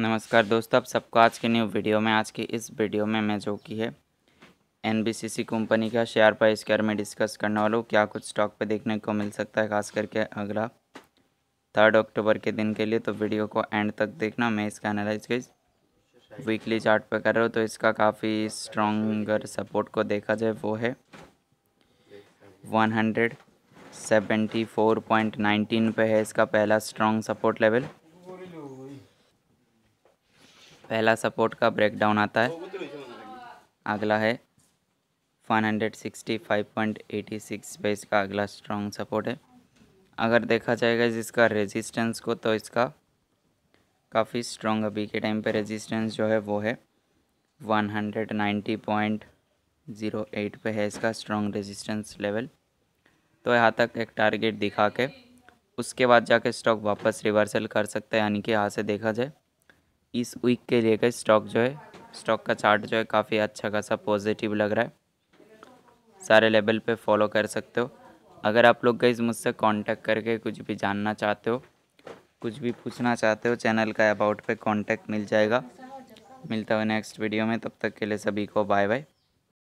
नमस्कार दोस्तों आप सबको आज के न्यू वीडियो में आज की इस वीडियो में मैं जो की है एन कंपनी का शेयर पर बारे में डिस्कस करने वाला हूँ क्या कुछ स्टॉक पे देखने को मिल सकता है खास करके अगला थर्ड अक्टूबर के दिन के लिए तो वीडियो को एंड तक देखना मैं इसका एनालाइज गई वीकली चार्ट पे कर रहा हूँ तो इसका काफ़ी स्ट्रॉन्गर सपोर्ट को देखा जाए वो है one hundred seventy four point nineteen पे है इसका पहला स्ट्रॉन्ग सपोर्ट लेवल पहला सपोर्ट का ब्रेकडाउन आता है अगला है 165.86 पे इसका अगला स्ट्रॉन्ग सपोर्ट है अगर देखा जाएगा जिसका रेजिस्टेंस को तो इसका काफ़ी स्ट्रॉन्ग अभी के टाइम पे रेजिस्टेंस जो है वो है 190.08 पे है इसका स्ट्रॉन्ग रेजिस्टेंस लेवल तो यहाँ तक एक टारगेट दिखा के उसके बाद जाके स्टॉक वापस रिवर्सल कर सकता है यानी कि यहाँ से देखा जाए इस वीक के लिए का स्टॉक जो है स्टॉक का चार्ट जो है काफ़ी अच्छा खासा पॉजिटिव लग रहा है सारे लेवल पे फॉलो कर सकते हो अगर आप लोग गई मुझसे कांटेक्ट करके कुछ भी जानना चाहते हो कुछ भी पूछना चाहते हो चैनल का अबाउट पे कांटेक्ट मिल जाएगा मिलता हुआ नेक्स्ट वीडियो में तब तक के लिए सभी को बाय बाय